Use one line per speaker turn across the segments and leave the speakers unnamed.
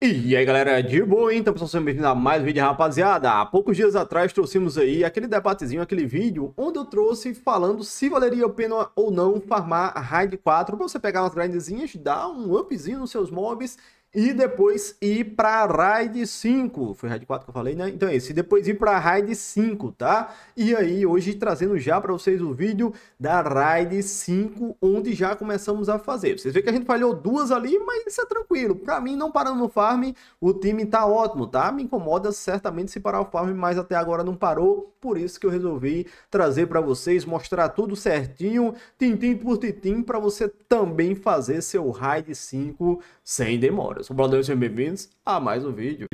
E aí galera, de boa então pessoal, sejam bem-vindos a mais um vídeo rapaziada Há poucos dias atrás trouxemos aí aquele debatezinho, aquele vídeo Onde eu trouxe falando se valeria a pena ou não farmar a Raid 4 para você pegar umas grindzinhas, dar um upzinho nos seus mobs e depois ir para raid 5. Foi raid 4 que eu falei, né? Então é isso. E depois ir para raid 5, tá? E aí, hoje trazendo já para vocês o vídeo da raid 5, onde já começamos a fazer. Vocês vê que a gente falhou duas ali, mas isso é tranquilo. Para mim, não parando no farm, o time tá ótimo, tá? Me incomoda certamente se parar o farm, mas até agora não parou. Por isso que eu resolvi trazer para vocês, mostrar tudo certinho, tintim por tintim, para você também fazer seu raid 5 sem demora eu sou o sejam bem-vindos a mais um vídeo.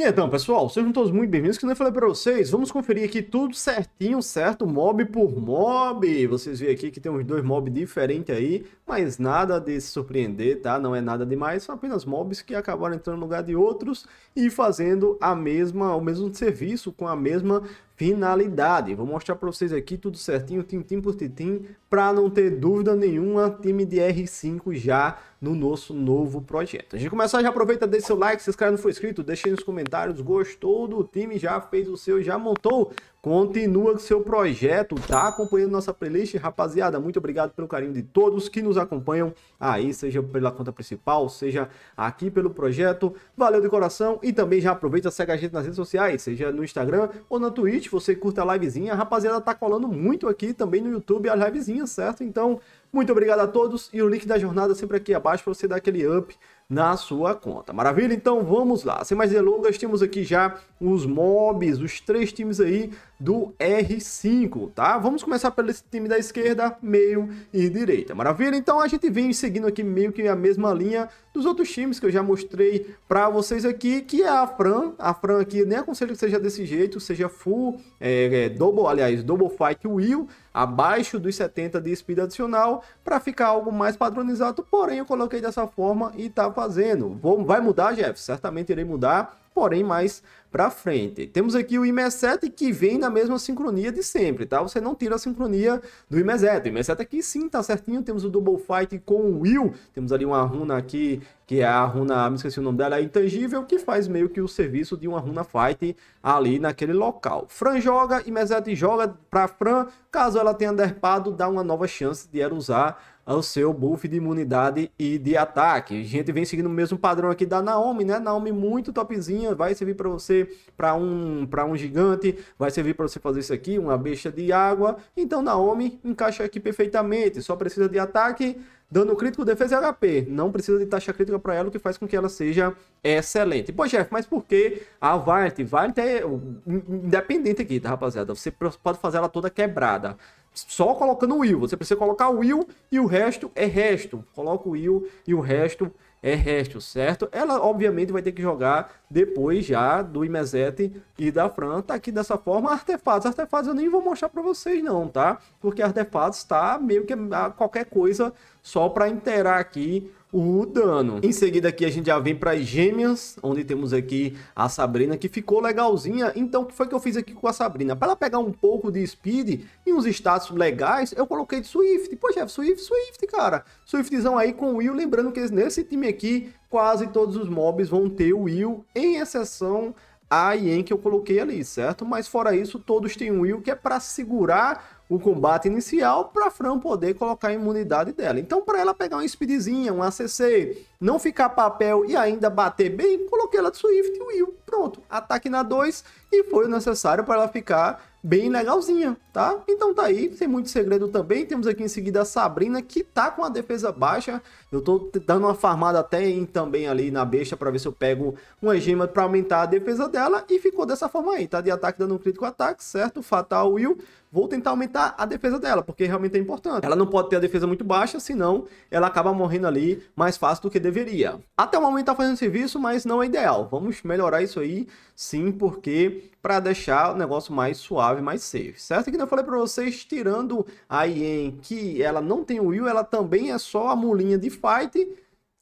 E então, pessoal, sejam todos muito bem-vindos, que eu falei para vocês, vamos conferir aqui tudo certinho, certo? Mob por mob, vocês veem aqui que tem uns dois mobs diferentes aí, mas nada de se surpreender, tá? Não é nada demais, são apenas mobs que acabaram entrando no lugar de outros e fazendo a mesma, o mesmo serviço com a mesma finalidade. Vou mostrar para vocês aqui tudo certinho, tim por tim, para não ter dúvida nenhuma, time de R5 já no nosso novo projeto. A gente começar, já aproveita, deixa seu like, se você cara não for inscrito, deixa aí nos comentários, gostou do time, já fez o seu, já montou, Continua com seu projeto, tá acompanhando nossa playlist, rapaziada. Muito obrigado pelo carinho de todos que nos acompanham aí, seja pela conta principal, seja aqui pelo projeto. Valeu de coração e também já aproveita, segue a gente nas redes sociais, seja no Instagram ou na Twitch. Você curta a livezinha, rapaziada tá colando muito aqui também no YouTube a livezinha, certo? Então, muito obrigado a todos e o link da jornada sempre aqui abaixo para você dar aquele up na sua conta. Maravilha? Então vamos lá. Sem mais delongas, temos aqui já os mobs, os três times aí do R5, tá? Vamos começar pelo time da esquerda, meio e direita, maravilha? Então a gente vem seguindo aqui meio que a mesma linha dos outros times que eu já mostrei para vocês aqui, que é a Fran. A Fran aqui, nem aconselho que seja desse jeito, seja full, é, é, double, aliás, double fight will, abaixo dos 70 de speed adicional, para ficar algo mais padronizado, porém eu coloquei dessa forma e tá fazendo. Vou, vai mudar, Jeff? Certamente irei mudar, porém mais para frente. Temos aqui o IME7 que vem na mesma sincronia de sempre, tá? Você não tira a sincronia do IME7. O IME7 aqui sim tá certinho, temos o Double Fight com o Will, temos ali uma runa aqui que é a runa, me esqueci o nome dela, é intangível, que faz meio que o serviço de uma runa fight ali naquele local. Fran joga, IME7 joga para Fran, caso ela tenha derpado, dá uma nova chance de ela usar ao seu buff de imunidade e de ataque. A gente vem seguindo o mesmo padrão aqui da Naomi, né? Naomi muito topzinha, vai servir para você para um para um gigante, vai servir para você fazer isso aqui, uma besta de água. Então Naomi encaixa aqui perfeitamente, só precisa de ataque, dano crítico, defesa e HP. Não precisa de taxa crítica para ela, o que faz com que ela seja excelente. Pô, Jeff, mas por que a Vart? Vart é independente aqui, tá, rapaziada? Você pode fazer ela toda quebrada só colocando o will. Você precisa colocar o will e o resto é resto. Coloca o will e o resto é resto, certo? Ela, obviamente, vai ter que jogar depois já do Imezete e da Fran. Tá aqui dessa forma. Artefatos. Artefatos eu nem vou mostrar para vocês não, tá? Porque artefatos tá meio que qualquer coisa só para interar aqui o dano. Em seguida aqui a gente já vem para as gêmeas, onde temos aqui a Sabrina, que ficou legalzinha. Então, o que foi que eu fiz aqui com a Sabrina? Para ela pegar um pouco de speed e uns status legais, eu coloquei de Swift. Pô, chefe, é, Swift, Swift, cara. Swiftzão aí com o Will, lembrando que nesse time aqui, quase todos os mobs vão ter o Will, em exceção a Yen que eu coloquei ali, certo? Mas fora isso, todos têm um Will que é para segurar o combate inicial para Fran poder colocar a imunidade dela. Então, para ela pegar uma speedzinha, um ACC, não ficar papel e ainda bater bem, coloquei ela de Swift e Will. Pronto, ataque na 2 e foi o necessário para ela ficar bem legalzinha, tá? Então tá aí, sem muito segredo também. Temos aqui em seguida a Sabrina, que tá com a defesa baixa. Eu tô dando uma farmada até em, também ali na besta para ver se eu pego uma gema para aumentar a defesa dela. E ficou dessa forma aí, tá? De ataque dando um crítico ataque, certo? Fatal Will. Vou tentar aumentar a defesa dela, porque realmente é importante. Ela não pode ter a defesa muito baixa, senão ela acaba morrendo ali mais fácil do que deveria. Até o momento está fazendo serviço, mas não é ideal. Vamos melhorar isso aí, sim, porque para deixar o negócio mais suave, mais safe, certo? Que eu falei para vocês, tirando a IEM, que ela não tem o Will, ela também é só a mulinha de fight,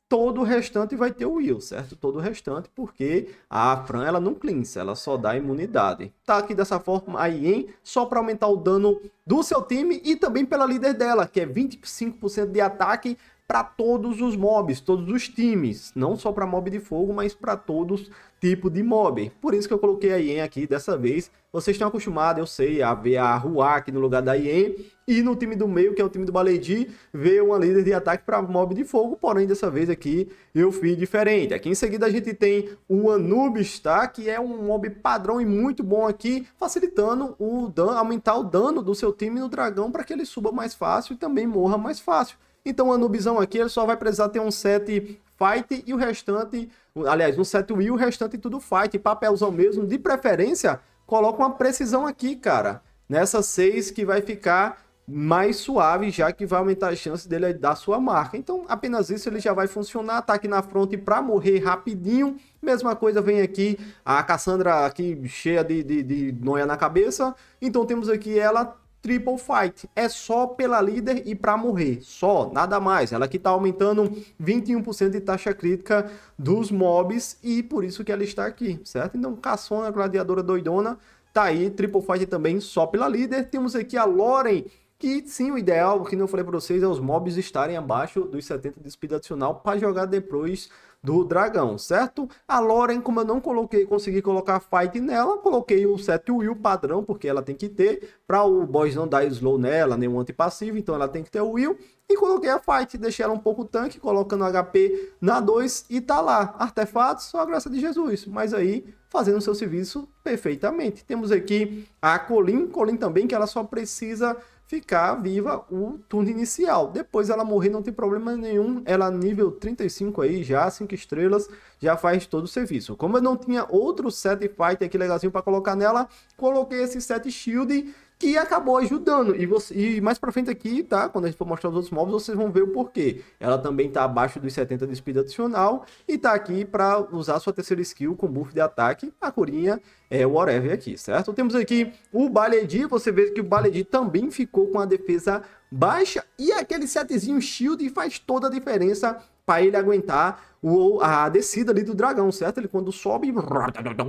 todo o restante vai ter o Will, certo? Todo o restante, porque a Fran ela não cleansa, ela só dá imunidade. Tá aqui dessa forma a Ien, só para aumentar o dano do seu time e também pela líder dela, que é 25% de ataque para todos os mobs, todos os times, não só para mob de fogo, mas para todos tipo de mob. Por isso que eu coloquei a IEM aqui dessa vez. Vocês estão acostumados, eu sei, a ver a Rua aqui no lugar da IEM. E no time do meio, que é o time do Baledi, veio uma líder de ataque para mob de fogo. Porém, dessa vez aqui eu fiz diferente. Aqui em seguida a gente tem o Anubis, tá? Que é um mob padrão e muito bom aqui, facilitando o dano, aumentar o dano do seu time no dragão para que ele suba mais fácil e também morra mais fácil. Então, a nubizão aqui ele só vai precisar ter um set fight e o restante, aliás, um set will e o restante tudo fight, papelzão mesmo, de preferência, coloca uma precisão aqui, cara, nessa 6 que vai ficar mais suave, já que vai aumentar a chance dele dar sua marca. Então, apenas isso ele já vai funcionar, ataque aqui na fronte para morrer rapidinho. Mesma coisa vem aqui, a Cassandra aqui cheia de, de, de noia na cabeça. Então temos aqui ela Triple Fight. É só pela líder e para morrer. Só, nada mais. Ela que está aumentando 21% de taxa crítica dos mobs e por isso que ela está aqui, certo? Então, caçona, gladiadora doidona, tá aí. Triple Fight também só pela líder. Temos aqui a Loren que sim, o ideal, que eu falei para vocês, é os mobs estarem abaixo dos 70 de speed adicional para jogar depois do dragão, certo? A Loren, como eu não coloquei, consegui colocar fight nela, coloquei o set will padrão, porque ela tem que ter, para o boss não dar slow nela, nenhum antipassivo, então ela tem que ter o will, e coloquei a fight, deixei ela um pouco tanque, colocando HP na 2 e tá lá, artefatos, só a graça de Jesus, mas aí fazendo seu serviço perfeitamente. Temos aqui a Colin, Colin também, que ela só precisa ficar viva o turno inicial. Depois ela morrer não tem problema nenhum, ela nível 35 aí já, 5 estrelas, já faz todo o serviço. Como eu não tinha outro set fight aqui legalzinho para colocar nela, coloquei esse set shield que acabou ajudando. E, você, e mais pra frente aqui, tá? Quando a gente for mostrar os outros móveis, vocês vão ver o porquê. Ela também tá abaixo dos 70 de speed adicional e tá aqui para usar sua terceira skill com buff de ataque, a curinha, é, whatever aqui, certo? Temos aqui o Baledi, você vê que o Baledi também ficou com a defesa baixa e aquele setzinho shield faz toda a diferença para ele aguentar o, a descida ali do dragão, certo? Ele quando sobe,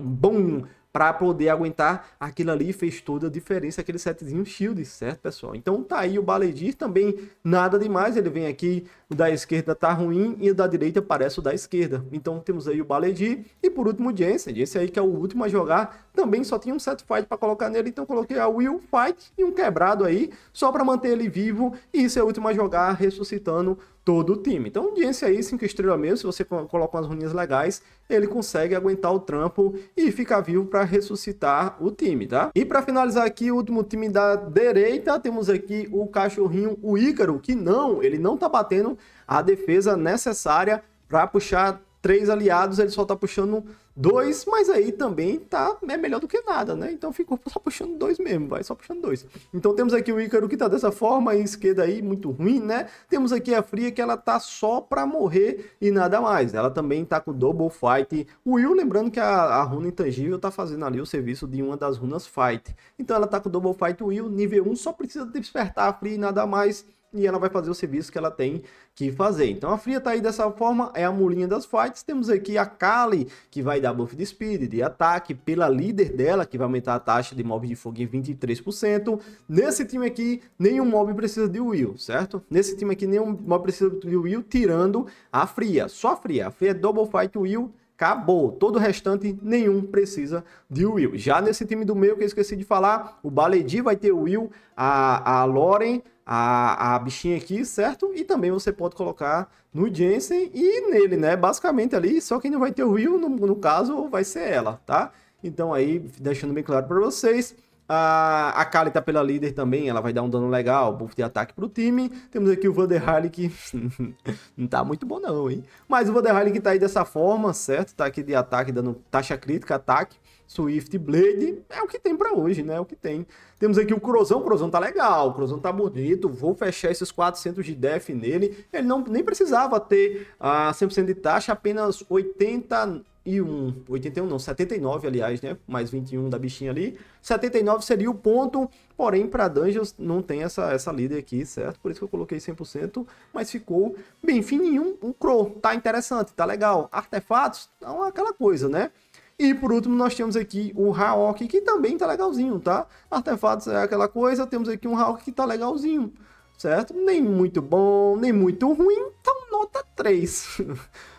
bum, para poder aguentar aquilo ali, fez toda a diferença aquele setzinho shield, certo, pessoal? Então tá aí o Baledir também, nada demais, ele vem aqui, o da esquerda tá ruim e o da direita parece o da esquerda. Então temos aí o Baledir e por último o Jensen, aí que é o último a jogar, também só tinha um set fight para colocar nele, então coloquei a Will Fight e um quebrado aí, só para manter ele vivo e ser é o último a jogar, ressuscitando todo o time. Então, audiência aí, 5 estrelas mesmo, se você coloca umas runinhas legais, ele consegue aguentar o trampo e ficar vivo para ressuscitar o time, tá? E para finalizar aqui, o último time da direita, temos aqui o cachorrinho, o Ícaro, que não, ele não tá batendo a defesa necessária para puxar três aliados, ele só tá puxando dois, mas aí também tá, é melhor do que nada, né? Então ficou só puxando dois mesmo, vai só puxando dois. Então temos aqui o Ícaro que tá dessa forma, a esquerda aí muito ruim, né? Temos aqui a Fria que ela tá só pra morrer e nada mais. Ela também tá com double fight. O Will, lembrando que a, a runa intangível tá fazendo ali o serviço de uma das runas fight. Então ela tá com double fight, Will, nível 1, só precisa despertar a Fria e nada mais e ela vai fazer o serviço que ela tem que fazer. Então a Fria tá aí dessa forma, é a mulinha das fights. Temos aqui a Kali, que vai dar buff de speed, de ataque, pela líder dela, que vai aumentar a taxa de mob de fogo em 23%. Nesse time aqui, nenhum mob precisa de Will, certo? Nesse time aqui, nenhum mob precisa de Will, tirando a Fria. Só a Fria. A Fria é double fight Will, acabou. Todo o restante, nenhum precisa de Will. Já nesse time do meio, que eu esqueci de falar, o Baledi vai ter Will, a, a Loren a, a bichinha aqui, certo? E também você pode colocar no Jensen e nele, né? Basicamente ali, só quem não vai ter o Will, no, no caso, vai ser ela, tá? Então aí, deixando bem claro para vocês, a, a Kali tá pela líder também, ela vai dar um dano legal, buff de ataque pro time. Temos aqui o Vanderharley que não tá muito bom não, hein? Mas o Vanderharley que tá aí dessa forma, certo? Tá aqui de ataque, dando taxa crítica, ataque. Swift Blade, é o que tem para hoje, né? É o que tem. Temos aqui o Crozão, o Crozão tá legal, o Crozão tá bonito, vou fechar esses 400 de def nele. Ele não nem precisava ter a ah, 100% de taxa, apenas 80 e um, 81 não, 79 aliás, né? Mais 21 da bichinha ali. 79 seria o ponto, porém para Dungeons não tem essa, essa líder aqui, certo? Por isso que eu coloquei 100%, mas ficou bem fininho o um Crow. Tá interessante, tá legal. Artefatos, então é aquela coisa, né? E por último nós temos aqui o Hawk, que também tá legalzinho, tá? Artefatos é aquela coisa, temos aqui um Hawk que tá legalzinho, certo? Nem muito bom, nem muito ruim, então nota 3.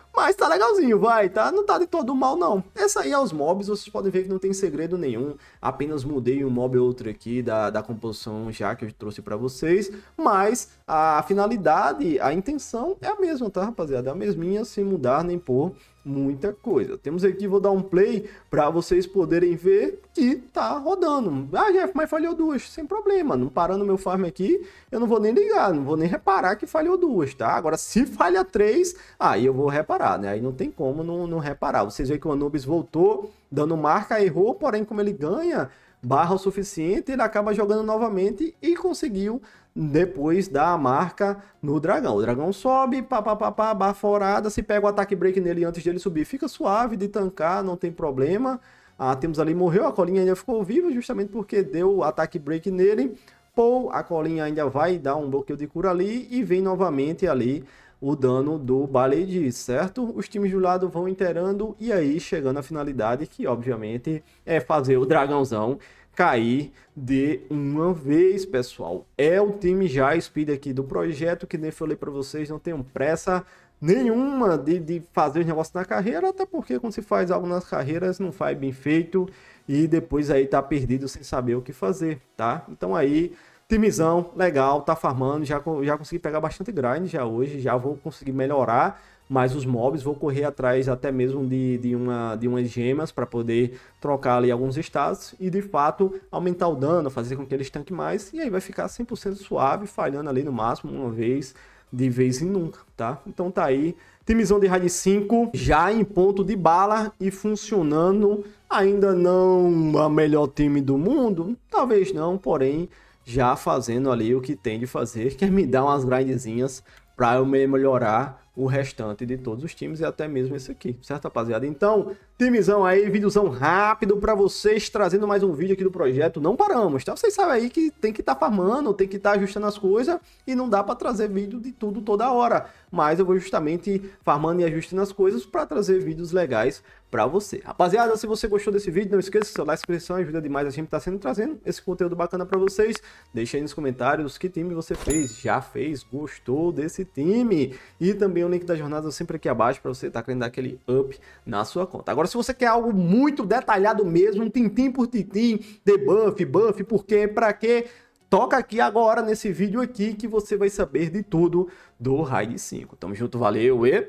Mas tá legalzinho, vai, tá? Não tá de todo mal, não. Essa aí é os mobs, vocês podem ver que não tem segredo nenhum. Apenas mudei um mob ou outro aqui da, da composição já que eu trouxe pra vocês. Mas a finalidade, a intenção é a mesma, tá, rapaziada? É a mesminha, sem mudar nem pôr muita coisa. Temos aqui, vou dar um play para vocês poderem ver que tá rodando. Ah, Jeff, mas falhou duas, sem problema. Não parando meu farm aqui, eu não vou nem ligar, não vou nem reparar que falhou duas, tá? Agora, se falha três, aí eu vou reparar, né? Aí não tem como não, não reparar. Vocês veem que o Anubis voltou, dando marca, errou, porém como ele ganha barra o suficiente, ele acaba jogando novamente e conseguiu depois dar a marca no dragão. O dragão sobe, barra baforada, se pega o ataque break nele antes dele subir, fica suave de tancar, não tem problema. a ah, temos ali, morreu, a colinha ainda ficou viva, justamente porque deu ataque break nele. Pou, a colinha ainda vai dar um bloqueio de cura ali e vem novamente ali o dano do Baledi, certo? Os times do lado vão inteirando e aí chegando à finalidade, que obviamente é fazer o dragãozão cair de uma vez, pessoal. É o time já speed aqui do projeto, que nem falei para vocês, não tenho pressa nenhuma de, de fazer os negócios na carreira, até porque quando se faz algo nas carreiras, não faz bem feito e depois aí tá perdido sem saber o que fazer, tá? Então aí Timizão, legal, tá farmando, já, já consegui pegar bastante grind já hoje, já vou conseguir melhorar mais os mobs, vou correr atrás até mesmo de, de, uma, de umas gemas para poder trocar ali alguns status e de fato aumentar o dano, fazer com que eles tanquem mais e aí vai ficar 100% suave, falhando ali no máximo uma vez, de vez em nunca, tá? Então tá aí, timizão de raid 5 já em ponto de bala e funcionando, ainda não a melhor time do mundo, talvez não, porém já fazendo ali o que tem de fazer, que é me dar umas grindezinhas para eu melhorar o restante de todos os times e até mesmo esse aqui, certo rapaziada? Então, Timizão aí, vídeozão rápido para vocês, trazendo mais um vídeo aqui do projeto. Não paramos, tá? Vocês sabem aí que tem que estar tá farmando, tem que estar tá ajustando as coisas e não dá para trazer vídeo de tudo toda hora. Mas eu vou justamente farmando e ajustando as coisas para trazer vídeos legais para você. Rapaziada, se você gostou desse vídeo, não esqueça seu like, inscrição, ajuda demais a gente tá sendo trazendo esse conteúdo bacana para vocês. Deixa aí nos comentários que time você fez, já fez, gostou desse time. E também o link da jornada sempre aqui abaixo para você estar tá querendo dar aquele up na sua conta. Agora se você quer algo muito detalhado mesmo, um tintim por tintim, debuff, buff, por quê, pra quê, toca aqui agora nesse vídeo aqui que você vai saber de tudo do RAID 5. Tamo junto, valeu e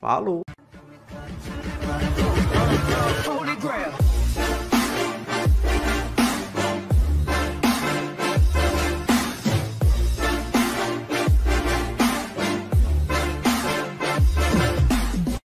falou!